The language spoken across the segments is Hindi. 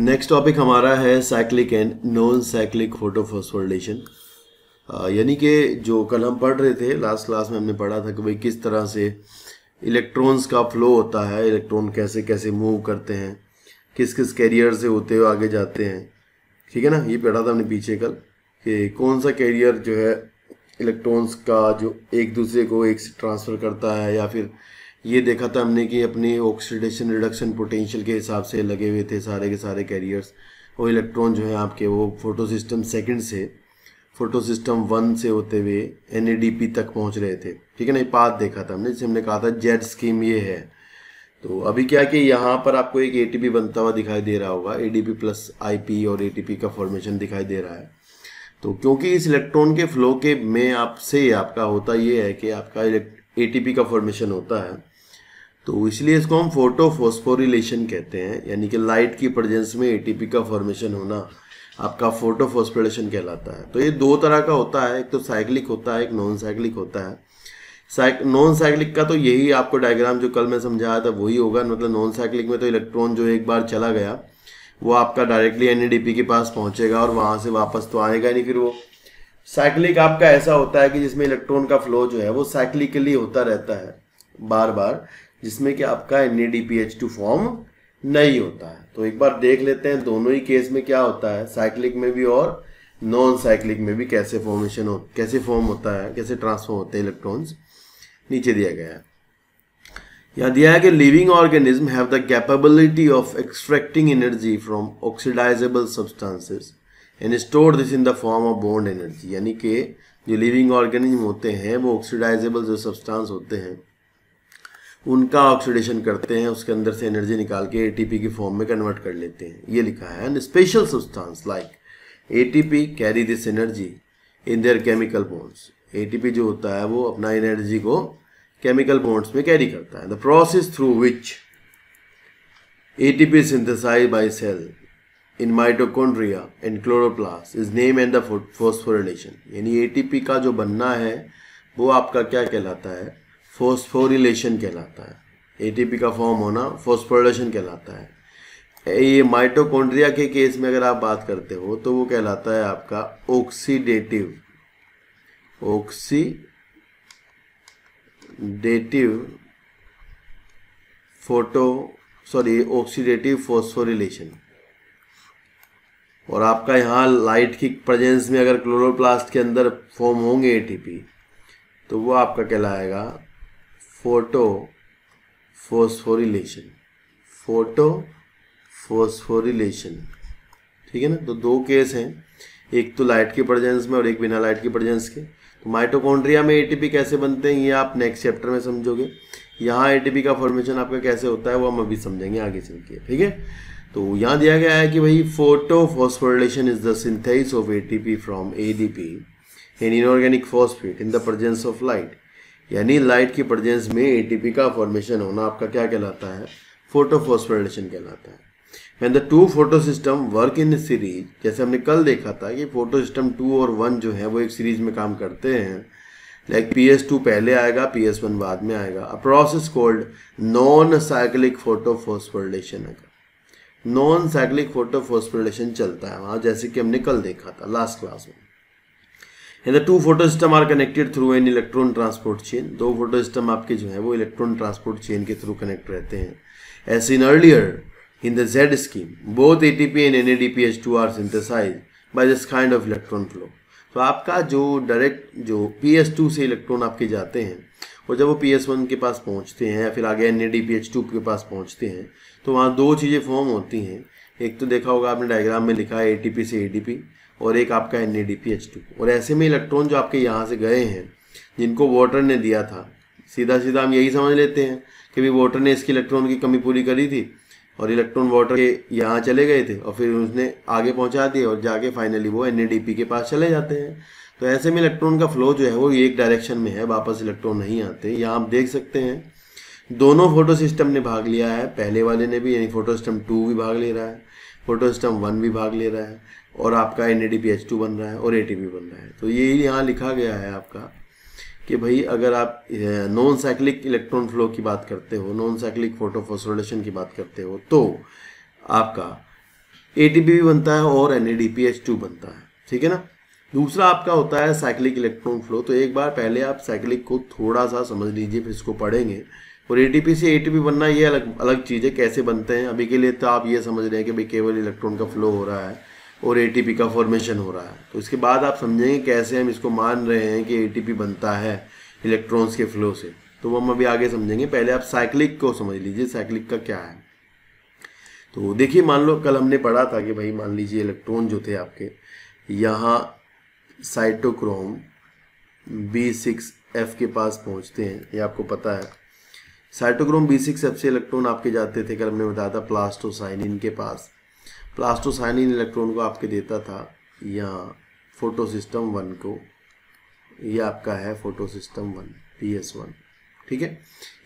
नेक्स्ट टॉपिक हमारा है cyclic and non cyclic photophosphorylation यानी कि जो कल हम पढ़ रहे थे लास्ट क्लास में हमने पढ़ा था कि भाई किस तरह से इलेक्ट्रॉन्स का फ्लो होता है इलेक्ट्रॉन कैसे कैसे मूव करते हैं किस किस कैरियर से होते हुए आगे जाते हैं ठीक है ना ये पढ़ा था हमने पीछे कल कि कौन सा कैरियर जो है इलेक्ट्रॉन्स का जो एक दूसरे को एक से ट्रांसफ़र करता है या फिर ये देखा था हमने कि अपने ऑक्सीडेशन रिडक्शन पोटेंशियल के हिसाब से लगे हुए थे सारे के सारे कैरियर्स वो इलेक्ट्रॉन जो है आपके वो फोटो सिस्टम सेकेंड से फोटो सिस्टम वन से होते हुए एन तक पहुंच रहे थे ठीक है ना ये पाथ देखा था हमने जिसे हमने कहा था जेड स्कीम ये है तो अभी क्या कि यहाँ पर आपको एक ए बनता हुआ दिखाई दे रहा होगा ए प्लस आई और ए का फॉर्मेशन दिखाई दे रहा है तो क्योंकि इस इलेक्ट्रॉन के फ्लो के में आपसे आपका होता ये है कि आपका ए का फॉर्मेशन होता है तो इसलिए इसको हम फोटोफोस्फोरिलेशन कहते हैं यानी कि लाइट की प्रेजेंस में एटीपी का फॉर्मेशन होना आपका फोटोफोस्फोरिलेशन कहलाता है तो ये दो तरह का होता है एक तो साइक्लिक होता है एक नॉन साइक्लिक होता है साइक नॉन साइक्लिक का तो यही आपको डायग्राम जो कल मैं समझाया था वही होगा मतलब नॉन साइक्लिक में तो इलेक्ट्रॉन जो एक बार चला गया वो आपका डायरेक्टली एन e के पास पहुँचेगा और वहाँ से वापस तो आएगा नहीं फिर वो साइक्लिक आपका ऐसा होता है कि जिसमें इलेक्ट्रॉन का फ्लो जो है वो साइक्लिकली होता रहता है बार बार जिसमें कि आपका एन टू फॉर्म नहीं होता है तो एक बार देख लेते हैं दोनों ही केस में क्या होता है साइक्लिक में भी और नॉन साइक्लिक में भी कैसे फॉर्मेशन हो कैसे फॉर्म होता है कैसे ट्रांसफॉर्म होते हैं इलेक्ट्रॉन्स नीचे दिया गया है यहाँ दिया है कि living organism have the capability of extracting energy from oxidisable substances and store this in the form of bond energy यानी कि जो लिविंग ऑर्गेनिज्म होते हैं वो ऑक्सीडाइजेबल जो सब्सटेंस होते हैं उनका ऑक्सीडेशन करते हैं उसके अंदर से एनर्जी निकाल के एटीपी की फॉर्म में कन्वर्ट कर लेते हैं ये लिखा है and special substance like ATP carry this energy in their chemical bonds ATP जो होता है वो अपना एनर्जी को केमिकल बॉन्ड्स में कैरी करता है the process through which P synthesise by cell in mitochondria and chloroplast is name and the phosphorylation यानी पी का जो बनना है वो आपका क्या कहलाता है फोस्फोरिलेशन कहलाता है एटीपी का फॉर्म होना फोस्फोरिलेशन कहलाता है ये माइटोकॉन्ड्रिया के केस में अगर आप बात करते हो तो वो कहलाता है आपका oxidative oxidative photo sorry oxidative phosphorylation और आपका यहाँ लाइट की प्रेजेंस में अगर क्लोरोप्लास्ट के अंदर फॉर्म होंगे एटीपी तो वो आपका कहलाएगा फोटो फोस्फोरिलेशन फोटो फोस्फोरिलेशन ठीक है ना तो दो केस हैं एक तो लाइट की प्रजेंस में और एक बिना लाइट की प्रजेंस के तो माइटोकॉन्ड्रिया में एटीपी कैसे बनते हैं ये आप नेक्स्ट चैप्टर में समझोगे यहाँ एटीपी का फॉर्मेशन आपका कैसे होता है वो हम अभी समझेंगे आगे चल के ठीक है तो यहाँ दिया गया है कि भाई photo phosphorylation is the synthesis of ATP from ADP in inorganic phosphate in the presence of light यानी लाइट की प्रजेंस में एटीपी का फॉर्मेशन होना आपका क्या कहलाता है फोटोफोस्फोरेशन कहलाता है and the two photo system work in series जैसे हमने कल देखा था कि फोटो सिस्टम टू और वन जो है वो एक सीरीज में काम करते हैं लाइक पी एस टू पहले आएगा पी एस वन बाद में आएगा a process called non cyclic photophosphorylation आएगा नॉन साइक्लिक फोटोफॉस्फोरिलेशन चलता है वहाँ जैसे कि हमने कल देखा था लास्ट क्लास में and the two photo system are connected through an electron transport chain दो फोटो सिस्टम आपके जो है वो इलेक्ट्रॉन ट्रांसपोर्ट चेन के थ्रू कनेक्ट रहते हैं as in earlier in the Z scheme both A T P and N A D P H to are synthesise by this kind of electron flow तो आपका जो डायरेक्ट जो पी एस टू से इलेक्ट्रॉन आपके जाते हैं और जब वो पी एस वन के पास पहुँचते हैं या फिर आगे N A D P H two के पास पहुँचते हैं तो वहाँ दो चीज़ें फॉर्म होती हैं एक तो देखा होगा आपने डायग्राम में लिखा है ए टी पी से ए डी पी और एक आपका एन और ऐसे में इलेक्ट्रॉन जो आपके यहाँ से गए हैं जिनको वोटर ने दिया था सीधा सीधा हम यही समझ लेते हैं कि भाई वोटर ने इसके इलेक्ट्रॉन की कमी पूरी करी थी और इलेक्ट्रॉन वोटर के यहाँ चले गए थे और फिर उसने आगे पहुँचा दिए और जाके फाइनली वो एन के पास चले जाते हैं तो ऐसे में इलेक्ट्रॉन का फ्लो जो है वो एक डायरेक्शन में है वापस इलेक्ट्रॉन नहीं आते यहाँ आप देख सकते हैं दोनों फोटो सिस्टम ने भाग लिया है पहले वाले ने भी यानी फोटो सिस्टम टू भी भाग ले रहा है फोटो सिस्टम वन भी भाग ले रहा है और आपका एन ए बन रहा है और ए बन रहा है तो ये यहाँ लिखा गया है आपका कि भाई अगर आप नॉन साइक्लिक इलेक्ट्रॉन फ्लो की बात करते हो नॉन साइक्लिक फोटोफोसोलेशन की बात करते हो तो आपका ए भी बनता है और एन बनता है ठीक है ना दूसरा आपका होता है साइक्लिक इलेक्ट्रॉन फ्लो तो एक बार पहले आप साइक्लिक को थोड़ा सा समझ लीजिए फिर इसको पढ़ेंगे और ए से ए बनना ये अलग अलग चीज़ है कैसे बनते हैं अभी के लिए तो आप ये समझ रहे हैं कि भाई केवल इलेक्ट्रॉन का फ्लो हो रहा है और ए का फॉर्मेशन हो रहा है तो इसके बाद आप समझेंगे कैसे हम इसको मान रहे हैं कि ए बनता है इलेक्ट्रॉन्स के फ्लो से तो हम अभी आगे समझेंगे पहले आप साइक्लिक को समझ लीजिए साइक्लिक का क्या है तो देखिए मान लो कल हमने पढ़ा था कि भाई मान लीजिए इलेक्ट्रॉन जो थे आपके यहाँ साइटोक्रोम बी सिक्स एफ के पास पहुँचते हैं ये आपको पता है साइटोक्रोम बी सिक्स एफ से इलेक्ट्रॉन आपके जाते थे कल हमने बताया था प्लास्टोसाइनिन के पास प्लास्टोसाइनिन इलेक्ट्रॉन को आपके देता था यहाँ फोटो सिस्टम वन को ये आपका है photo system one P S one ठीक है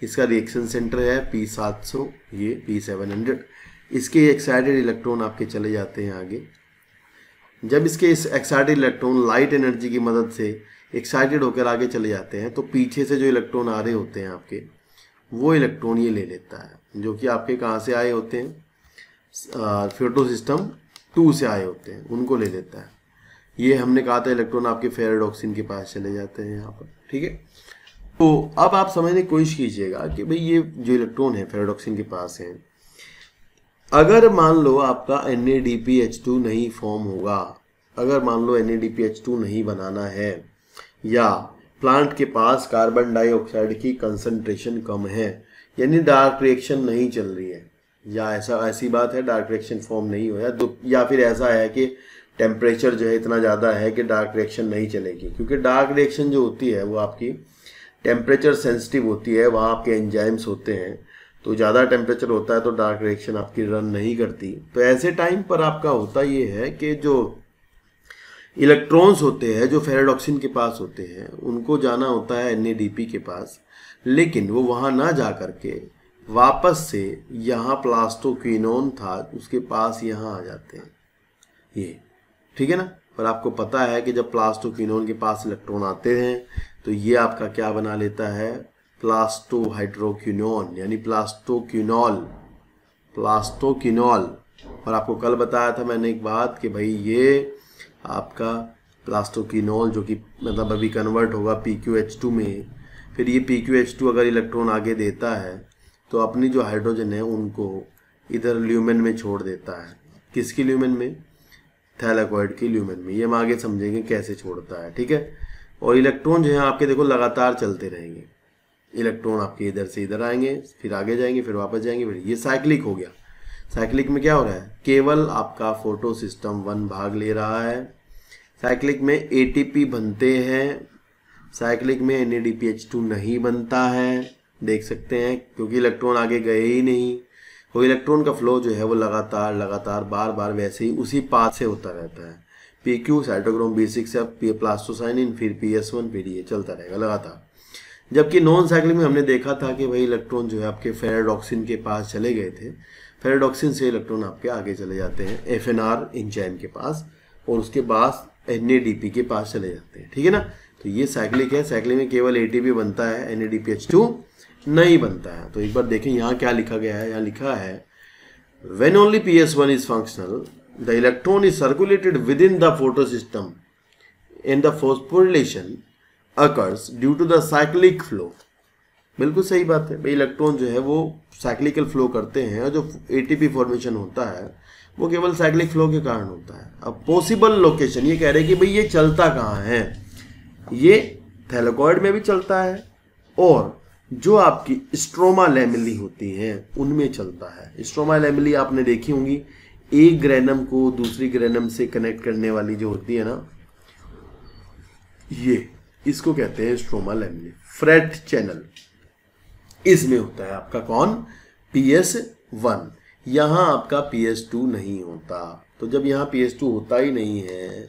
इसका रिएक्शन सेंटर है पी सात सौ ये पी सेवन हंड्रेड इसके एक्साइटेड इलेक्ट्रॉन आपके चले जाते हैं आगे जब इसके इस एक्साइटेड इलेक्ट्रॉन लाइट एनर्जी की मदद से एक्साइटेड होकर आगे चले जाते हैं तो पीछे से जो इलेक्ट्रॉन आ रहे होते हैं आपके वो इलेक्ट्रॉन ये ले लेता है जो कि आपके कहाँ से आए होते हैं फ्योटो सिस्टम टू से आए होते हैं उनको ले लेता है ये हमने कहा था इलेक्ट्रॉन आपके फेराडॉक्सिन के पास चले जाते हैं यहाँ पर ठीक है तो अब आप समझने की कोशिश कीजिएगा कि भाई ये जो इलेक्ट्रॉन है फेराडॉक्सिन के पास है अगर मान लो आपका एन नहीं फॉर्म होगा अगर मान लो एन नहीं बनाना है या प्लांट के पास कार्बन डाइऑक्साइड की कंसंट्रेशन कम है यानी डार्क रिएक्शन नहीं चल रही है या ऐसा ऐसी बात है डार्क रिएक्शन फॉर्म नहीं हुआ तो या फिर ऐसा है कि टेम्परेचर जो है इतना ज़्यादा है कि डार्क रिएक्शन नहीं चलेगी क्योंकि डार्क रिएक्शन जो होती है वो आपकी टेम्परेचर सेंसिटिव होती है वहाँ आपके एंजाइम्स होते हैं तो ज़्यादा टेम्परेचर होता है तो डार्क रिएक्शन आपकी रन नहीं करती तो ऐसे टाइम पर आपका होता ये है कि जो इलेक्ट्रॉन्स होते हैं जो फेराडॉक्सिन के पास होते हैं उनको जाना होता है एन के पास लेकिन वो वहाँ ना जा करके वापस से यहाँ प्लास्टोक्विनोन था उसके पास यहाँ आ जाते हैं ये ठीक है ना पर आपको पता है कि जब प्लास्टोक्विनोन के पास इलेक्ट्रॉन आते हैं तो ये आपका क्या बना लेता है प्लास्टोहाइड्रोक्विनोन यानी प्लास्टोक्विनॉल प्लास्टोक्विनॉल और आपको कल बताया था मैंने एक बात कि भाई ये आपका प्लास्टोक्विनॉल जो कि मतलब अभी कन्वर्ट होगा पी क्यू एच टू में फिर ये पी क्यू एच टू अगर इलेक्ट्रॉन आगे देता है तो अपनी जो हाइड्रोजन है उनको इधर ल्यूमेन में छोड़ देता है किसकी ल्यूमेन में थैलाकॉइड की ल्यूमेन में ये हम आगे समझेंगे कैसे छोड़ता है ठीक है और इलेक्ट्रॉन जो है आपके देखो लगातार चलते रहेंगे इलेक्ट्रॉन आपके इधर से इधर आएंगे फिर आगे जाएंगे फिर वापस जाएंगे फिर ये साइक्लिक हो गया साइक्लिक में क्या हो रहा है केवल आपका फोटो सिस्टम वन भाग ले रहा है साइक्लिक में एटीपी बनते हैं साइक्लिक में एन नहीं बनता है देख सकते हैं क्योंकि इलेक्ट्रॉन आगे गए ही नहीं वो इलेक्ट्रॉन का फ्लो जो है वो लगातार लगातार बार बार वैसे ही उसी पाथ से होता रहता है P Q cytochrome B six या पी प्लास्टोसाइनिन फिर P S one D A चलता रहेगा लगातार जबकि नॉन साइक्लिंग में हमने देखा था कि भाई इलेक्ट्रॉन जो है आपके फेराडॉक्सिन के पास चले गए थे फेराडॉक्सिन से इलेक्ट्रॉन आपके आगे चले जाते हैं एफ एन आर इंजाइम के पास और उसके बाद एन ए डी पी के पास चले जाते हैं ठीक है ना तो ये साइक्लिक है साइक्लिंग में केवल ए टी पी बनता है N A D P H two नहीं बनता है तो एक बार देखें यहाँ क्या लिखा गया है यहाँ लिखा है one is functional the electron is circulated within the photo system in the phosphorylation occurs due to the cyclic flow बिल्कुल सही बात है भाई इलेक्ट्रॉन जो है वो साइक्लिकल फ्लो करते हैं और जो एटीपी फॉर्मेशन होता है वो केवल साइक्लिक फ्लो के कारण होता है अब पॉसिबल लोकेशन ये कह रहे हैं कि भाई ये चलता कहाँ है ये थैलोकॉइड में भी चलता है और जो आपकी स्ट्रोमा लेमिली होती है उनमें चलता है स्ट्रोमा लेमिली आपने देखी होंगी एक ग्रेनम को दूसरी ग्रेनम से कनेक्ट करने वाली जो होती है ना ये इसको कहते हैं स्ट्रोमा लेमिली फ्रेट चैनल इसमें होता है आपका कौन पी एस वन यहां आपका पी एस टू नहीं होता तो जब यहाँ पी एस टू होता ही नहीं है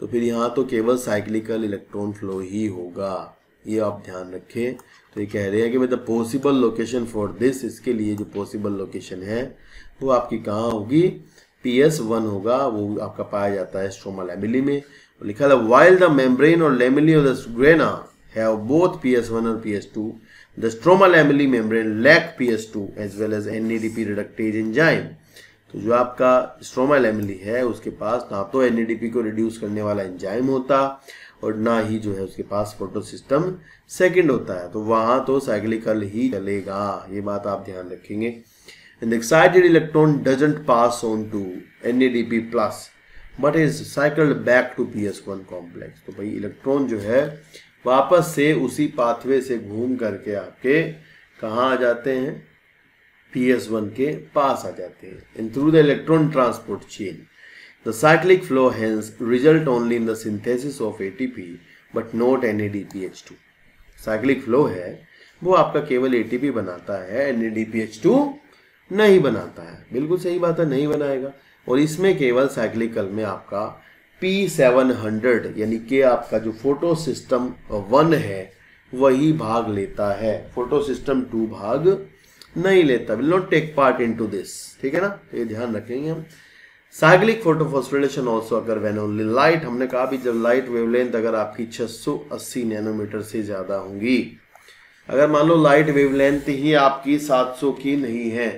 तो फिर यहां तो केवल साइक्लिकल इलेक्ट्रॉन फ्लो ही होगा ये आप ध्यान रखें तो ये कह रहे हैं कि मतलब पॉसिबल लोकेशन फॉर दिस इसके लिए जो पॉसिबल लोकेशन है वो आपकी कहाँ होगी पी एस वन होगा वो आपका पाया जाता है स्ट्रोमा लेमिली में लिखा था वाइल द मेम्ब्रेन और lamellae of the grana have both P S one और P S two the stroma lamellae membrane lack P S two as well as N E D P reductase enzyme तो जो आपका स्ट्रोमा लेमिली है उसके पास ना तो एन ई डी पी को रिड्यूस करने वाला एंजाइम होता और ना ही जो है उसके पास फोटो सिस्टम सेकंड होता है तो वहां तो साइक्लिकल ही चलेगा ये बात आप ध्यान रखेंगे excited electron doesn't pass on to N A D P plus but is cycled back to P S one complex तो भाई इलेक्ट्रॉन जो है वापस से उसी पाथवे से घूम करके आपके कहाँ आ जाते हैं पी एस वन के पास आ जाते हैं in through the electron transport chain The cyclic flow hence result only in the synthesis of ATP but not NADPH2. Cyclic flow है वो आपका केवल ATP बनाता है NADPH2 नहीं बनाता है बिल्कुल सही बात है नहीं बनाएगा और इसमें केवल साइक्लिकल में आपका P700 यानी के आपका जो फोटो सिस्टम वन है वही भाग लेता है फोटो सिस्टम टू भाग नहीं लेता will not take part in to this ठीक है ना ये ध्यान रखेंगे हम साइक्लिक फोटोफॉस्फोरिलेशन ऑल्सो अगर वेन ओनली लाइट हमने कहा भी जब लाइट वेवलेंथ अगर आपकी 680 नैनोमीटर से ज़्यादा होंगी अगर मान लो लाइट वेवलेंथ ही आपकी 700 की नहीं है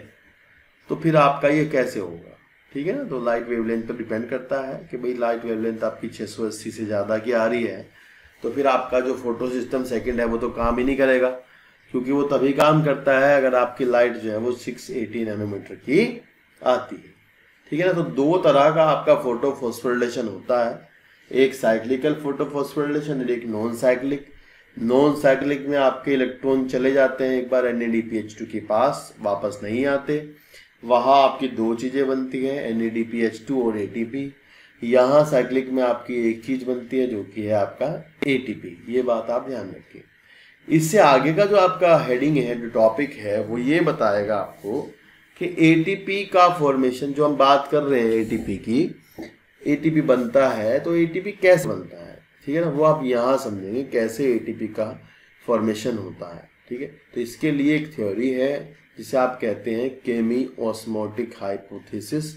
तो फिर आपका ये कैसे होगा ठीक है ना तो लाइट वेवलेंथ पर डिपेंड करता है कि भाई लाइट वेवलेंथ आपकी 680 से ज़्यादा की आ रही है तो फिर आपका जो फोटो सिस्टम सेकेंड है वो तो काम ही नहीं करेगा क्योंकि वो तभी काम करता है अगर आपकी लाइट जो है वो सिक्स नैनोमीटर की आती है ठीक है ना तो दो तरह का आपका फोटोफॉस्फोरिलेशन होता है एक साइक्लिकल फोटोफॉस्फोरिलेशन और एक नॉन साइक्लिक नॉन साइक्लिक में आपके इलेक्ट्रॉन चले जाते हैं एक बार एन के पास वापस नहीं आते वहाँ आपकी दो चीज़ें बनती हैं एन और ए यहाँ साइक्लिक में आपकी एक चीज़ बनती है जो कि है आपका ए ये बात आप ध्यान रखिए इससे आगे का जो आपका हेडिंग है जो टॉपिक है वो ये बताएगा आपको कि एटीपी का फॉर्मेशन जो हम बात कर रहे हैं एटीपी की एटीपी बनता है तो एटीपी कैसे बनता है ठीक है ना वो आप यहाँ समझेंगे कैसे एटीपी का फॉर्मेशन होता है ठीक है तो इसके लिए एक थ्योरी है जिसे आप कहते हैं केमी ऑस्मोटिक हाइपोथेसिस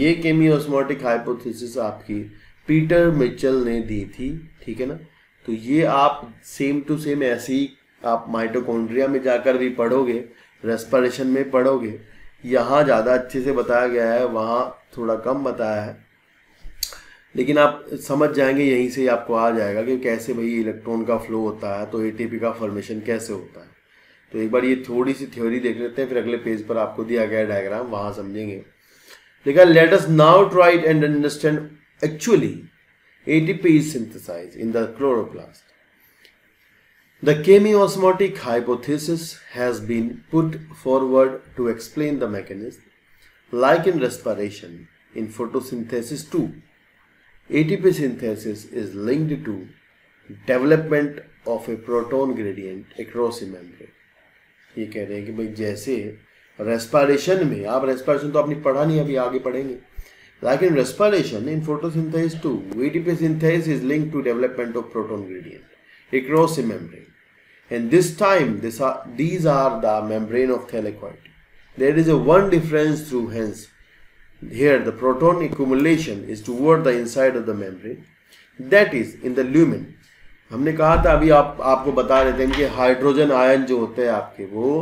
ये केमी ऑस्मोटिक हाइपोथेसिस आपकी पीटर मिचल ने दी थी ठीक है ना तो ये आप सेम टू सेम ऐसी आप माइटोकॉन्ड्रिया में जाकर भी पढ़ोगे रेस्परेशन में पढ़ोगे यहाँ ज़्यादा अच्छे से बताया गया है वहाँ थोड़ा कम बताया है लेकिन आप समझ जाएंगे यहीं से ही आपको आ जाएगा कि कैसे भाई इलेक्ट्रॉन का फ्लो होता है तो एटीपी का फॉर्मेशन कैसे होता है तो एक बार ये थोड़ी सी थ्योरी देख लेते हैं फिर अगले पेज पर आपको दिया गया डायग्राम वहाँ समझेंगे देखा let us now try and understand actually ATP is synthesise in the chloroplast The chemiosmotic hypothesis has been put forward to explain the mechanism. Like in respiration, in photosynthesis too, ATP synthesis is linked to development of a proton gradient across a membrane. ये कह रहे हैं कि भाई जैसे respiration में आप respiration तो आपने पढ़ा नहीं अभी आगे पढ़ेंगे like in respiration in photosynthesis to ATP synthesis is linked to development of proton across a membrane. and this time this are, these are the membrane of thylakoid. There is a one difference through hence. Here the proton accumulation is toward the inside of the membrane. That is in the lumen. हमने कहा था अभी आप आपको बता रहे थे कि हाइड्रोजन आयन जो होते हैं आपके वो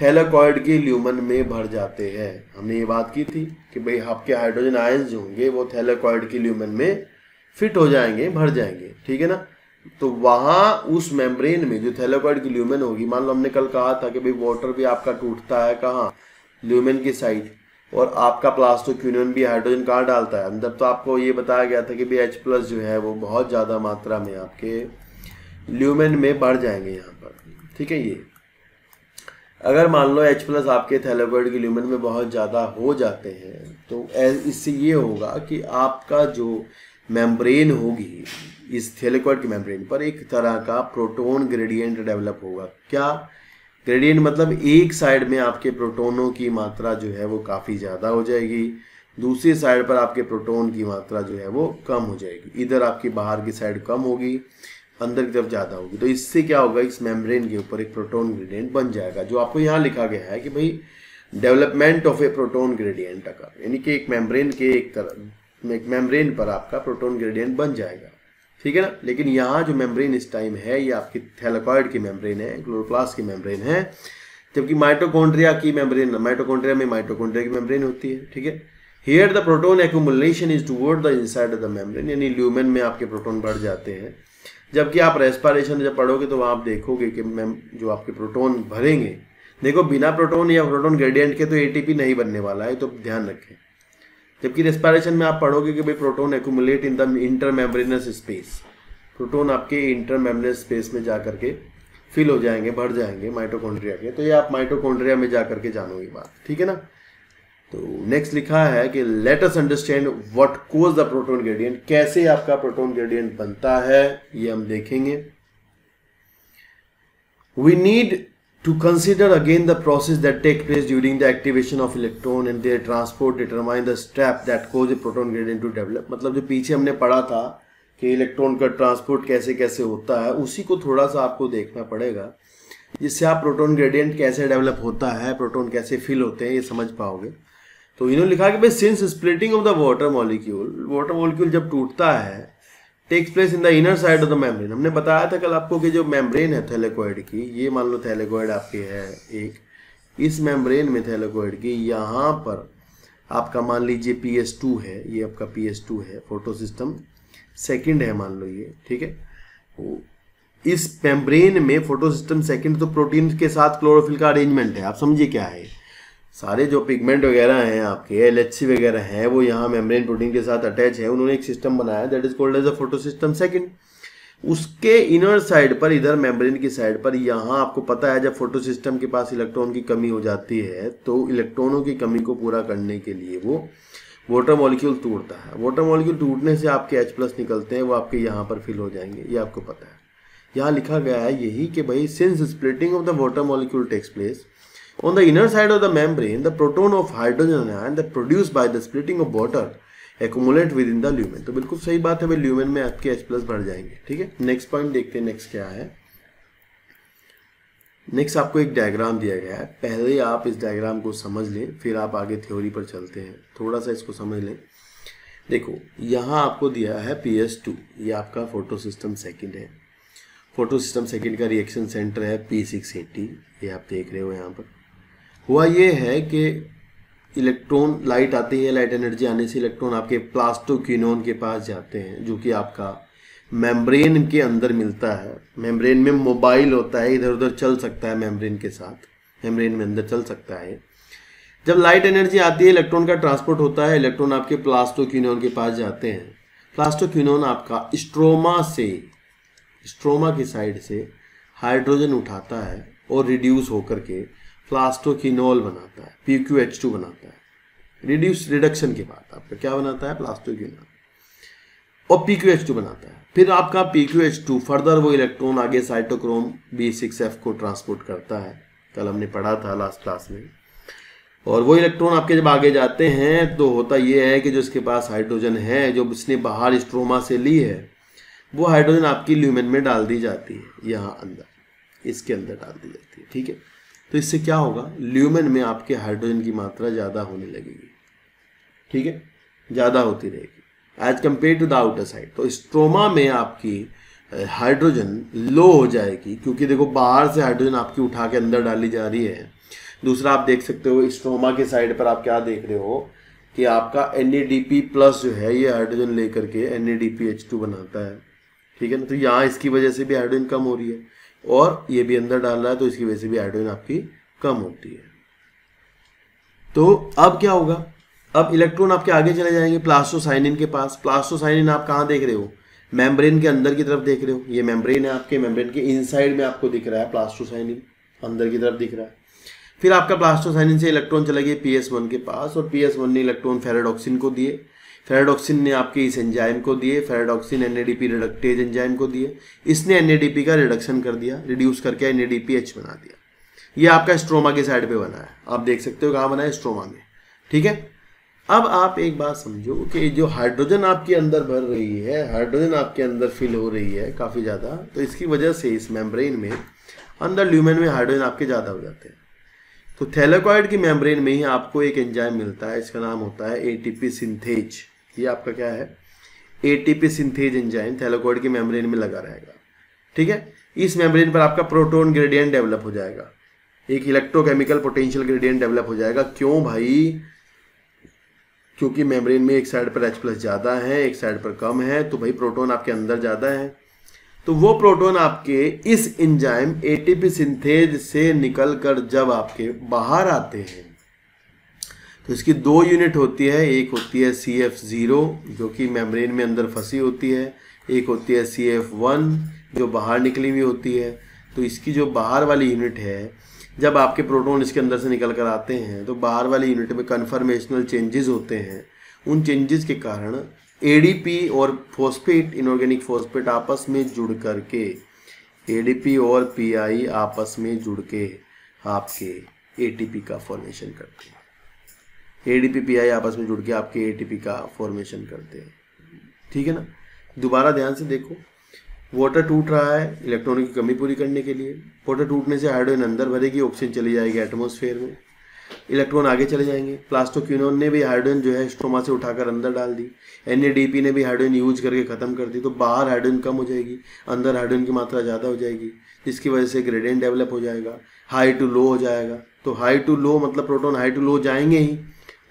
थैलाकॉइड के ल्यूमन में भर जाते हैं हमने ये बात की थी कि भाई आपके हाइड्रोजन आयन जो होंगे वो थैलाकॉइड के ल्यूमन में फिट हो जाएंगे भर जाएंगे ठीक है ना तो वहां उस मेम्ब्रेन में जो थैलोकॉइड की ल्यूमेन होगी मान लो हमने कल कहा था कि भाई वाटर भी आपका टूटता है कहाँ ल्यूमेन की साइड और आपका प्लास्टोक्यूनियन भी हाइड्रोजन कहाँ डालता है अंदर तो आपको ये बताया गया था कि भाई एच प्लस जो है वो बहुत ज़्यादा मात्रा में आपके ल्यूमेन में बढ़ जाएंगे यहाँ पर ठीक है ये अगर मान लो एच प्लस आपके थैलोकॉइड के ल्यूमेन में बहुत ज़्यादा हो जाते हैं तो इससे ये होगा कि आपका जो मेम्ब्रेन होगी इस थैलेकॉइड की मेम्ब्रेन पर एक तरह का प्रोटोन ग्रेडियंट डेवलप होगा क्या ग्रेडियंट मतलब एक साइड में आपके प्रोटोनों की मात्रा जो है वो काफ़ी ज़्यादा हो जाएगी दूसरी साइड पर आपके प्रोटोन की मात्रा जो है वो कम हो जाएगी इधर आपकी बाहर की साइड कम होगी अंदर की तरफ ज़्यादा होगी तो इससे क्या होगा इस मेम्ब्रेन के ऊपर एक प्रोटोन ग्रेडियंट बन जाएगा जो आपको यहाँ लिखा गया है कि भाई development of a proton gradient अगर यानी कि एक मेम्ब्रेन के एक तरफ एक मेम्ब्रेन पर आपका प्रोटोन ग्रेडियंट बन जाएगा ठीक है ना लेकिन यहाँ जो मेम्ब्रेन इस टाइम है ये आपकी थैलाकॉइड की मेम्ब्रेन है क्लोरोप्लास की मेम्ब्रेन है जबकि माइटोकॉन्ड्रिया की मेम्ब्रेन माइटोकॉन्ड्रिया में माइटोकॉन्ड्रिया की मेम्ब्रेन होती है ठीक है here the proton accumulation is toward the inside of the membrane यानी ल्यूमेन में आपके प्रोटोन बढ़ जाते हैं जबकि आप रेस्पारेशन जब पढ़ोगे तो आप देखोगे कि मैम जो आपके प्रोटोन भरेंगे देखो बिना प्रोटोन या प्रोटोन ग्रेडियंट के तो एटीपी नहीं बनने वाला है तो ध्यान रखें जबकि रेस्पायरेशन में आप पढ़ोगे कि भाई proton accumulate in the inter membranous space proton आपके इंटर मेम्ब्रेनस स्पेस में जा करके फिल हो जाएंगे भर जाएंगे माइटोकॉन्ड्रिया के तो ये आप माइटोकॉन्ड्रिया में जा करके जानोगे बात ठीक है ना तो नेक्स्ट लिखा है कि let us understand what cause the proton gradient कैसे आपका प्रोटोन ग्रेडियंट बनता है ये हम देखेंगे we need To consider again the process that take place during the activation of electron and their transport determine the step that cause a proton gradient to develop मतलब जो पीछे हमने पढ़ा था कि इलेक्ट्रॉन का ट्रांसपोर्ट कैसे कैसे होता है उसी को थोड़ा सा आपको देखना पड़ेगा जिससे आप प्रोटोन ग्रेडियंट कैसे डेवलप होता है प्रोटोन कैसे फिल होते हैं ये समझ पाओगे तो इन्होंने लिखा कि भाई since splitting of the water molecule water molecule जब टूटता है takes place in the inner side of the membrane हमने बताया था कल आपको कि जो मेम्ब्रेन है थैलेकोइड की ये मान लो थैलेकोइड आपकी है एक इस मेम्ब्रेन में थैलेकोइड की यहाँ पर आपका मान लीजिए पी एस टू है ये आपका पी एस टू है फोटो सिस्टम सेकेंड है मान लो ये ठीक है इस मेम्ब्रेन में फोटो सिस्टम सेकेंड तो प्रोटीन के साथ क्लोरोफिल का अरेंजमेंट है आप समझिए क्या है सारे जो पिगमेंट वगैरह हैं आपके एल वगैरह हैं वो यहाँ मेम्ब्रेन प्रोटीन के साथ अटैच है उन्होंने एक सिस्टम बनाया that is called as a photo system second उसके इनर साइड पर इधर मेम्ब्रेन की साइड पर यहाँ आपको पता है जब फोटो सिस्टम के पास इलेक्ट्रॉन की कमी हो जाती है तो इलेक्ट्रॉनों की कमी को पूरा करने के लिए वो वाटर मॉलिक्यूल टूटता है वाटर मॉलिक्यूल टूटने से आपके एच प्लस निकलते हैं वो आपके यहाँ पर फिल हो जाएंगे ये आपको पता है यहाँ लिखा गया है यही कि भाई since splitting of the water molecule takes place On the inner side of the membrane, the proton of hydrogen ion that produced by the splitting of water accumulate within the lumen lumen तो बिल्कुल सही बात है भाई ल्यूमेन में आपके एच प्लस बढ़ जाएंगे ठीक है नेक्स्ट पॉइंट देखते हैं नेक्स्ट क्या है नेक्स्ट आपको एक डायग्राम दिया गया है पहले आप इस डायग्राम को समझ लें फिर आप आगे थ्योरी पर चलते हैं थोड़ा सा इसको समझ लें देखो यहाँ आपको दिया है पी एस टू ये आपका फोटो सिस्टम सेकेंड है फोटो सिस्टम सेकेंड का रिएक्शन सेंटर है पी सिक्स एटी ये आप देख रहे हो यहाँ पर हुआ ये है कि इलेक्ट्रॉन लाइट आती है लाइट एनर्जी आने से इलेक्ट्रॉन आपके प्लास्टोक्विनोन के पास जाते हैं जो कि आपका मेम्ब्रेन के अंदर मिलता है मेम्ब्रेन में मोबाइल होता है इधर उधर चल सकता है मेम्ब्रेन के साथ मेम्ब्रेन में अंदर चल सकता है जब लाइट एनर्जी आती है इलेक्ट्रॉन का ट्रांसपोर्ट होता है इलेक्ट्रॉन आपके प्लास्टोक्विनोन के पास जाते हैं प्लास्टोक्विनोन आपका स्ट्रोमा से स्ट्रोमा की साइड से हाइड्रोजन उठाता है और रिड्यूस होकर के प्लास्टोकिनोल बनाता है पी क्यू एच टू बनाता है रिड्यूस रिडक्शन के बाद आपका क्या बनाता है प्लास्टोकिनोल और पी क्यू एच टू बनाता है फिर आपका P Q H two further वो इलेक्ट्रॉन आगे साइटोक्रोम बी सिक्स एफ को ट्रांसपोर्ट करता है कल हमने पढ़ा था लास्ट क्लास में और वो इलेक्ट्रॉन आपके जब आगे जाते हैं तो होता ये है कि जो इसके पास हाइड्रोजन है जो इसने बाहर स्ट्रोमा से ली है वो हाइड्रोजन आपकी ल्यूमेन में डाल दी जाती है यहाँ अंदर इसके अंदर डाल दी जाती है ठीक है तो इससे क्या होगा ल्यूमेन में आपके हाइड्रोजन की मात्रा ज़्यादा होने लगेगी ठीक है ज़्यादा होती रहेगी as compare to the outer side तो स्ट्रोमा में आपकी हाइड्रोजन लो हो जाएगी क्योंकि देखो बाहर से हाइड्रोजन आपकी उठा के अंदर डाली जा रही है दूसरा आप देख सकते हो स्ट्रोमा के साइड पर आप क्या देख रहे हो कि आपका एन प्लस जो है ये हाइड्रोजन लेकर के एन बनाता है ठीक है ना तो यहाँ इसकी वजह से भी हाइड्रोजन कम हो रही है और ये भी अंदर डाल रहा है तो इसकी वजह से भी हाइड्रोजन आपकी कम होती है तो अब क्या होगा अब इलेक्ट्रॉन आपके आगे चले जाएंगे प्लास्टोसाइनिन के पास प्लास्टोसाइनिन आप कहाँ देख रहे हो मेम्ब्रेन के अंदर की तरफ देख रहे हो ये मेम्ब्रेन है आपके मेम्ब्रेन के इनसाइड में आपको दिख रहा है प्लास्टोसाइनिन अंदर की तरफ दिख रहा है फिर आपका प्लास्टोसाइनिन से इलेक्ट्रॉन चला गया पी के पास और वन ने इलेक्ट्रॉन फेराडॉक्सिन को दिए फेराडॉक्सिन ने आपके इस एंजाइम को दिए फेराडॉक्सिन एन रिडक्टेज एंजाइम को दिए इसने एनएडीपी का रिडक्शन कर दिया रिड्यूस करके एन एच बना दिया ये आपका स्ट्रोमा के साइड पे बना है आप देख सकते हो कहाँ बना है स्ट्रोमा में ठीक है अब आप एक बात समझो कि जो हाइड्रोजन आपके अंदर भर रही है हाइड्रोजन आपके अंदर फिल हो रही है काफ़ी ज़्यादा तो इसकी वजह से इस मेम्ब्रेन में अंदर ल्यूमेन में हाइड्रोजन आपके ज़्यादा हो जाते हैं तो थैलाकॉइड की मेम्ब्रेन में ही आपको एक एंजाइम मिलता है इसका नाम होता है ए सिंथेज ये आपका क्या है एटीपी सिंथेज इंजाइन थैलोकॉइड की मेम्ब्रेन में लगा रहेगा ठीक है इस मेम्ब्रेन पर आपका प्रोटोन ग्रेडियंट डेवलप हो जाएगा एक इलेक्ट्रोकेमिकल पोटेंशियल ग्रेडियंट डेवलप हो जाएगा क्यों भाई क्योंकि मेम्ब्रेन में एक साइड पर एच प्लस ज़्यादा है एक साइड पर कम है तो भाई प्रोटोन आपके अंदर ज़्यादा है तो वो प्रोटोन आपके इस इंजाइम एटीपी सिंथेज से निकलकर जब आपके बाहर आते हैं तो इसकी दो यूनिट होती है एक होती है सी एफ ज़ीरो जो कि मेम्ब्रेन में अंदर फंसी होती है एक होती है सी एफ वन जो बाहर निकली हुई होती है तो इसकी जो बाहर वाली यूनिट है जब आपके प्रोटोन इसके अंदर से निकल कर आते हैं तो बाहर वाली यूनिट में कन्फर्मेशनल चेंजेस होते हैं उन चेंजेस के कारण पी और फोस्पेट इनऑर्गेनिक फोस्पेट आपस में जुड़ कर के पी और आई आपस में जुड़ के आपके पी का फॉर्मेशन करते हैं ए डी आपस में जुड़ के आपके ए का फॉर्मेशन करते हैं ठीक है ना दोबारा ध्यान से देखो वाटर टूट रहा है इलेक्ट्रॉन की कमी पूरी करने के लिए वाटर टूटने से हाइड्रोजन अंदर भरेगी ऑक्सीजन चली जाएगी एटमोसफेयर में इलेक्ट्रॉन आगे चले जाएंगे प्लास्टोक्यूनोन ने भी हाइड्रोजन जो है स्ट्रोमा से उठाकर अंदर डाल दी एनएडीपी ने भी हाइड्रोजन यूज करके खत्म कर दी तो बाहर हाइड्रोजन कम हो जाएगी अंदर हाइड्रोजन की मात्रा ज़्यादा हो जाएगी जिसकी वजह से ग्रेडियंट डेवलप हो जाएगा हाई टू लो हो जाएगा तो हाई टू लो मतलब प्रोटोन हाई टू लो जाएंगे ही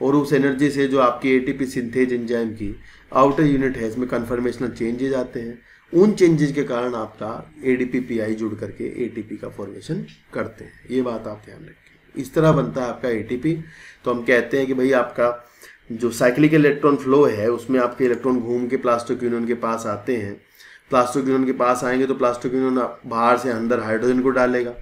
और उस एनर्जी से जो आपकी एटीपी सिंथेज एंजाइम की आउटर यूनिट है इसमें कन्फर्मेशनल चेंजेज आते हैं उन चेंजेस के कारण आपका ए जुड़ करके ए का फॉर्मेशन करते हैं ये बात आप ध्यान रखें इस तरह बनता है आपका ए तो हम कहते हैं कि भाई आपका जो साइक्लिक इलेक्ट्रॉन फ्लो है उसमें आपके इलेक्ट्रॉन घूम के प्लास्टिक यूनियन के पास आते हैं प्लास्टिक यूनियन के पास आएंगे तो प्लास्टिक यूनियन बाहर से अंदर हाइड्रोजन को डालेगा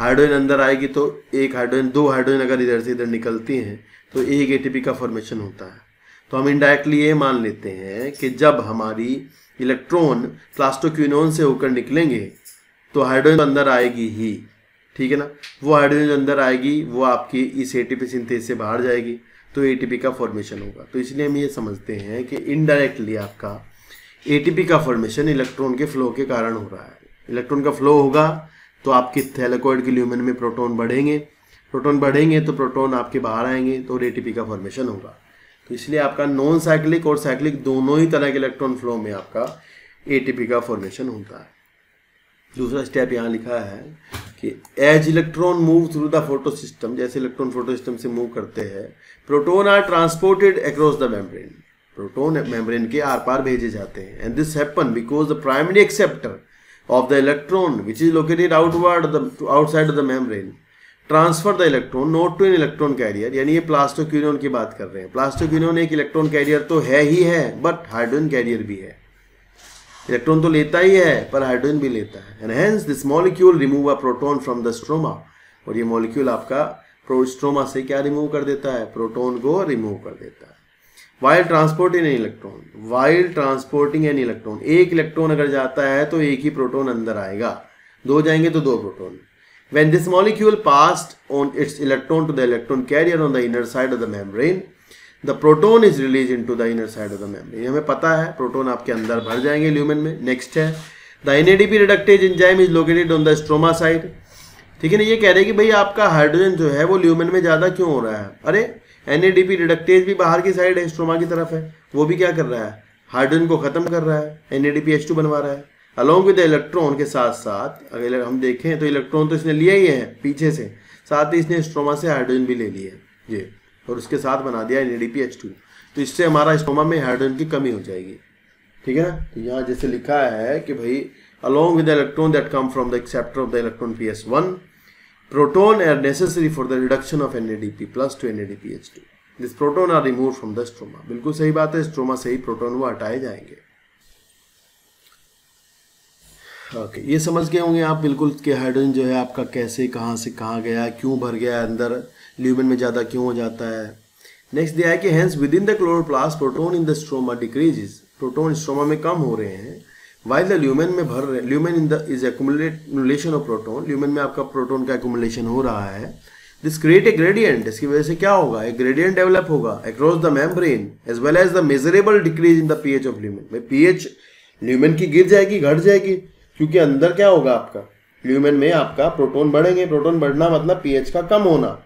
हाइड्रोजन अंदर आएगी तो एक हाइड्रोजन दो हाइड्रोजन अगर इधर से इधर निकलती हैं तो एक एटीपी का फॉर्मेशन होता है तो हम इनडायरेक्टली ये मान लेते हैं कि जब हमारी इलेक्ट्रॉन प्लास्टोक्यूनोन से होकर निकलेंगे तो हाइड्रोजन अंदर आएगी ही ठीक है ना वो हाइड्रोजन अंदर आएगी वो आपकी इस ए टी से बाहर जाएगी तो एटीपी का फॉर्मेशन होगा तो इसलिए हम ये समझते हैं कि इनडायरेक्टली आपका ए का फॉर्मेशन इलेक्ट्रॉन के फ्लो के कारण हो रहा है इलेक्ट्रॉन का फ्लो होगा तो आपके थैलाकोइड के ल्यूमेन में प्रोटोन बढ़ेंगे प्रोटोन बढ़ेंगे तो प्रोटोन आपके बाहर आएंगे तो रेटीपी का फॉर्मेशन होगा तो इसलिए आपका नॉन साइक्लिक और साइक्लिक दोनों ही तरह के इलेक्ट्रॉन फ्लो में आपका एटीपी का फॉर्मेशन होता है दूसरा स्टेप यहाँ लिखा है कि as electron move through the photo system जैसे इलेक्ट्रॉन फोटो सिस्टम से मूव करते हैं proton are transported across the membrane proton membrane के आर पार भेजे जाते हैं and this happen because the primary acceptor of the electron which is located outward the outside of the membrane transfer the electron not to an electron carrier यानी ये प्लास्टोक्यूनियन की बात कर रहे हैं प्लास्टोक्यूनियन एक इलेक्ट्रॉन कैरियर तो है ही है बट हाइड्रोजन कैरियर भी है इलेक्ट्रॉन तो लेता ही है पर हाइड्रोजन भी लेता है and hence this molecule remove a proton from the stroma और ये मॉलिक्यूल आपका स्ट्रोमा से क्या रिमूव कर देता है प्रोटोन को रिमूव कर देता है while transport in electron while transporting an electron एक इलेक्ट्रॉन अगर जाता है तो एक ही प्रोटोन अंदर आएगा दो जाएंगे तो दो proton when this molecule passed on its electron to the electron carrier on the inner side of the membrane the proton is released into the inner side of the membrane हमें पता है प्रोटोन आपके अंदर भर जाएंगे ल्यूमन में नेक्स्ट है the N P reductase enzyme is located on the stroma side ठीक है ना ये कह रहे हैं कि भाई आपका हाइड्रोजन जो है वो ल्यूमन में ज़्यादा क्यों हो रहा है अरे N A D P reductase भी बाहर की साइड है स्ट्रोमा की तरफ है वो भी क्या कर रहा है हाइड्रोजन को ख़त्म कर रहा है N A D P H two बनवा रहा है अलॉन्ग विद इलेक्ट्रॉन के साथ साथ अगर हम देखें तो इलेक्ट्रॉन तो इसने लिया ही है पीछे से साथ ही इसने स्ट्रोमा से हाइड्रोजन भी ले लिया है ये और उसके साथ बना दिया N A D P H two तो इससे हमारा स्ट्रोमा में हाइड्रोजन की कमी हो जाएगी ठीक है ना तो यहाँ जैसे लिखा है कि भाई with electron that come from the acceptor of the electron P S one Proton are necessary for the reduction of NADP plus to NADPH2. This proton are removed from the stroma. बिल्कुल सही बात है stroma से ही proton वो हटाए जाएंगे ओके okay, ये समझ गए होंगे आप बिल्कुल कि हाइड्रोजन जो है आपका कैसे कहाँ से कहाँ गया क्यों भर गया अंदर ल्यूमिन में ज़्यादा क्यों हो जाता है नेक्स्ट दिया है कि hence within the chloroplast proton in the stroma decreases proton stroma में कम हो रहे हैं वाइल द ल्यूमेन में भर रहे lumen in the is accumulation of proton lumen में आपका प्रोटोन का एक्मुलेशन हो रहा है दिस क्रिएट ए ग्रेडियंट इसकी वजह से क्या होगा एक ग्रेडियंट डेवलप होगा across the membrane as well as the measurable decrease in the pH of lumen में पीएच ल्यूमेन की गिर जाएगी घट जाएगी क्योंकि अंदर क्या होगा आपका ल्यूमेन में आपका प्रोटोन बढ़ेंगे प्रोटोन बढ़ना मतलब पीएच का कम होना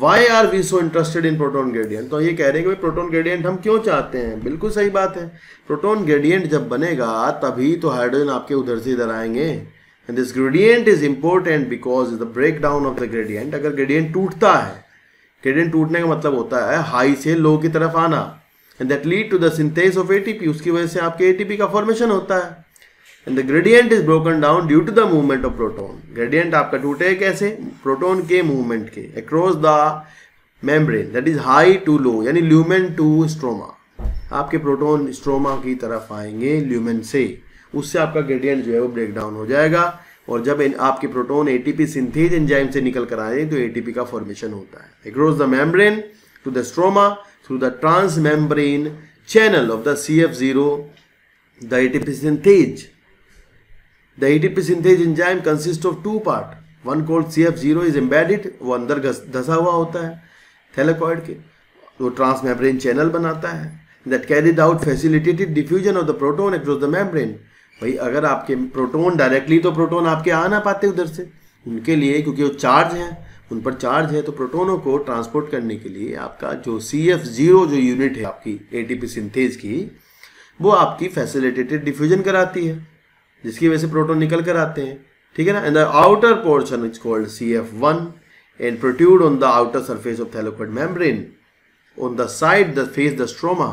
why are we so interested in proton gradient तो ये कह रहे हैं कि प्रोटोन ग्रेडियंट हम क्यों चाहते हैं बिल्कुल सही बात है प्रोटोन ग्रेडियंट जब बनेगा तभी तो हाइड्रोजन आपके उधर से इधर आएंगे and this gradient is important because the break down of the gradient अगर ग्रेडियंट टूटता है ग्रेडियंट टूटने का मतलब होता है हाई से लो की तरफ आना and that lead to the synthesis of ATP उसकी वजह से आपके एटीपी का फॉर्मेशन होता है and the gradient is broken down due to the movement of proton gradient आपका टूटे कैसे प्रोटोन के मूवमेंट के across the membrane that is high to low यानी ल्यूमेन टू स्ट्रोमा आपके प्रोटोन स्ट्रोमा की तरफ आएंगे ल्यूमेन से उससे आपका ग्रेडियंट जो है वो ब्रेक डाउन हो जाएगा और जब इन आपके प्रोटोन एटीपी सिंथेज एंजाइम से निकल कर आए तो एटीपी का फॉर्मेशन होता है across the membrane to the stroma through the transmembrane channel of the C F zero the ATP synthase The ATP synthase enzyme consists of two part. One called CF0 is embedded, वो अंदर धसा हुआ होता है थैलाकॉइड के वो मैब्रेन चैनल बनाता है that carried out facilitated diffusion of the proton across the membrane भाई अगर आपके प्रोटोन डायरेक्टली तो प्रोटोन आपके आ ना पाते उधर से उनके लिए क्योंकि वो चार्ज हैं उन पर चार्ज है तो प्रोटोनों को ट्रांसपोर्ट करने के लिए आपका जो सी एफ जीरो जो यूनिट है आपकी ए टी पी सिंथेज की वो आपकी फैसिलिटेटेड डिफ्यूजन कराती है जिसकी वजह से प्रोटोन निकल कर आते हैं ठीक है ना and outer portion is called C F one and protrude on the outer surface of thylakoid membrane on the side the face the stroma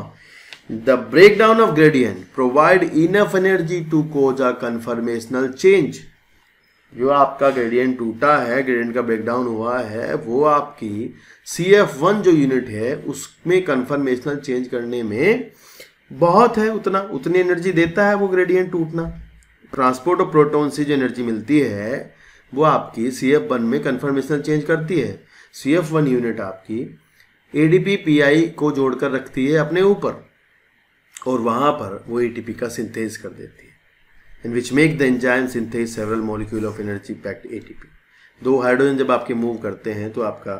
the break down of gradient provide enough energy to cause a conformational change जो आपका ग्रेडियंट टूटा है ग्रेडियंट का ब्रेकडाउन हुआ है वो आपकी सी एफ वन जो यूनिट है उसमें कन्फर्मेशनल चेंज करने में बहुत है उतना उतनी एनर्जी देता है वो ग्रेडियंट टूटना ट्रांसपोर्ट ऑफ प्रोटोन से जो एनर्जी मिलती है वो आपकी सी एफ वन में कन्फर्मेशन चेंज करती है सी एफ वन यूनिट आपकी A D P P I को जोड़कर रखती है अपने ऊपर और वहाँ पर वो ए टी पी का सिंथेस कर देती है in which make the enzyme synthase several molecule of energy packed A T P दो हाइड्रोजन जब आपके मूव करते हैं तो आपका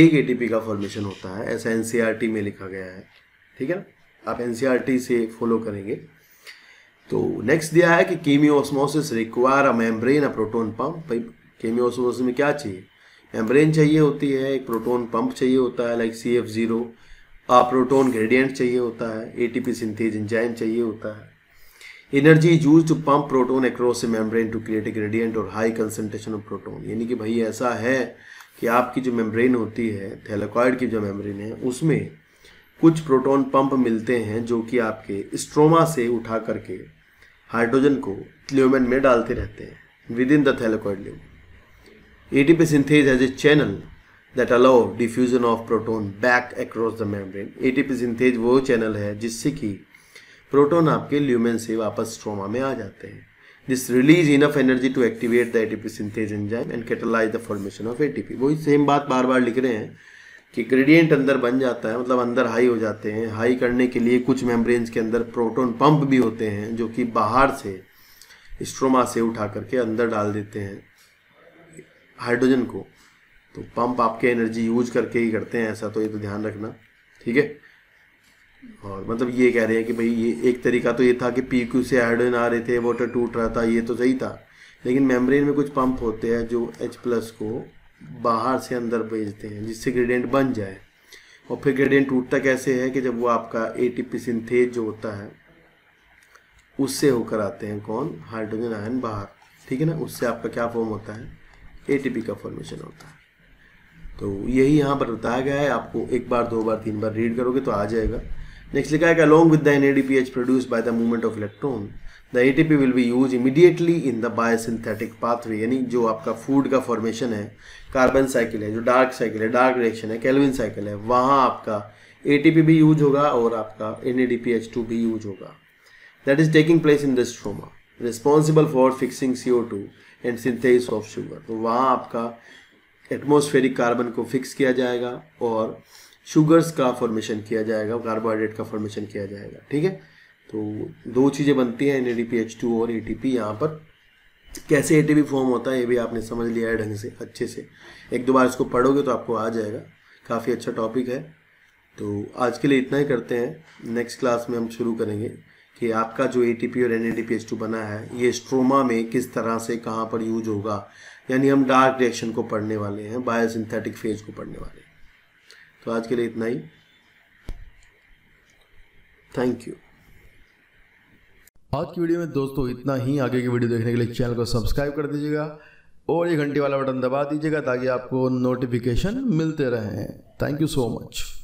एक ए टी पी का फॉर्मेशन होता है ऐसा एन सी आर टी में लिखा गया है ठीक है ना आप एन सी आर टी से फॉलो करेंगे तो नेक्स्ट दिया है कि chemiosmosis require a membrane a proton pump chemiosmosis में क्या चाहिए मेम्ब्रेन चाहिए होती है एक प्रोटोन पंप चाहिए होता है like C F zero proton gradient चाहिए होता है A T P synthase enzyme चाहिए होता है energy use to pump proton across a membrane to create a gradient और हाई कंसेंट्रेशन ऑफ प्रोटोन यानी कि भाई ऐसा है कि आपकी जो मेम्ब्रेन होती है थैलाकॉइड की जो मेम्ब्रेन है उसमें कुछ प्रोटॉन पंप मिलते हैं जो कि आपके स्ट्रोमा से उठा करके हाइड्रोजन को थ्लियोमेन में डालते रहते हैं within the thylakoid live ATP synthase has a channel that allow diffusion of proton back across the membrane ATP synthase वो चैनल है जिससे कि प्रोटोन आपके ल्यूमेन से वापस स्ट्रोमा में आ जाते हैं this release enough energy to activate the ATP synthase enzyme and catalyse the formation of ATP वही सेम बात बार बार लिख रहे हैं कि ग्रेडियंट अंदर बन जाता है मतलब अंदर हाई हो जाते हैं हाई करने के लिए कुछ मेम्ब्रेन्स के अंदर प्रोटोन पंप भी होते हैं जो कि बाहर से स्ट्रोमा से उठा करके अंदर डाल देते हैं हाइड्रोजन को तो पंप आपके एनर्जी यूज करके ही करते हैं ऐसा तो ये तो ध्यान रखना ठीक है और मतलब ये कह रहे हैं कि भाई ये एक तरीका तो ये था कि पी क्यू से हाइड्रोजन आ रहे थे वाटर टूट रहा था ये तो सही था लेकिन मेम्ब्रेन में कुछ पंप होते हैं जो एच प्लस को बाहर से अंदर भेजते हैं जिससे ग्रेडियंट बन जाए और फिर ग्रेडियंट टूटता कैसे है कि जब वो आपका ए सिंथेज जो होता है उससे होकर आते हैं कौन हाइड्रोजन आयन बाहर ठीक है ना उससे आपका क्या फॉर्म होता है ए का फॉर्मेशन होता है तो यही यहाँ पर बताया गया है आपको एक बार दो बार तीन बार रीड करोगे तो आ जाएगा नेक्स्ट लिखा है कि along with the N A produce by the movement of electron the A T P will be use immediately in the biosynthetic pathway यानी जो आपका फूड का फॉर्मेशन है कार्बन साइकिल है जो डार्क साइकिल है डार्क रिएक्शन है कैलविन साइकिल है वहाँ आपका ए भी यूज होगा और आपका एन भी यूज होगा that is taking place in this stroma responsible for fixing C and synthesis of sugar तो वहाँ आपका एटमोस्फेरिक कार्बन को फिक्स किया जाएगा और शुगर्स का फॉर्मेशन किया जाएगा कार्बोहाइड्रेट का फॉर्मेशन किया जाएगा ठीक है तो दो चीज़ें बनती हैं एन ए और ए टी यहाँ पर कैसे ए फॉर्म होता है ये भी आपने समझ लिया है ढंग से अच्छे से एक दो बार इसको पढ़ोगे तो आपको आ जाएगा काफ़ी अच्छा टॉपिक है तो आज के लिए इतना ही करते हैं नेक्स्ट क्लास में हम शुरू करेंगे कि आपका जो ए और एन ए बना है ये स्ट्रोमा में किस तरह से कहाँ पर यूज होगा यानी हम डार्क रिएक्शन को पढ़ने वाले हैं बायोसिंथेटिक फेज को पढ़ने वाले हैं तो आज के लिए इतना ही थैंक यू आज की वीडियो में दोस्तों इतना ही आगे की वीडियो देखने के लिए चैनल को सब्सक्राइब कर दीजिएगा और ये घंटी वाला बटन दबा दीजिएगा ताकि आपको नोटिफिकेशन मिलते रहें थैंक यू सो मच